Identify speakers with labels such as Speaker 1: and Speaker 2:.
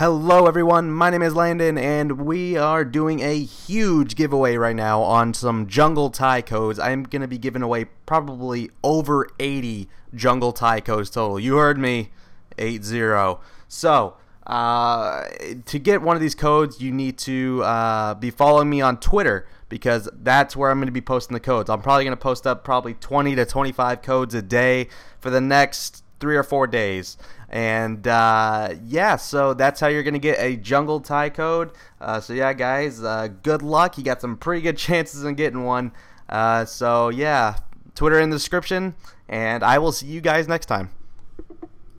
Speaker 1: Hello, everyone. My name is Landon, and we are doing a huge giveaway right now on some jungle tie codes. I'm going to be giving away probably over 80 jungle tie codes total. You heard me, 80. So, uh, to get one of these codes, you need to uh, be following me on Twitter because that's where I'm going to be posting the codes. I'm probably going to post up probably 20 to 25 codes a day for the next three or four days and uh, yeah, so that's how you're going to get a jungle tie code. Uh, so yeah, guys, uh, good luck. You got some pretty good chances in getting one. Uh, so yeah, Twitter in the description, and I will see you guys next time.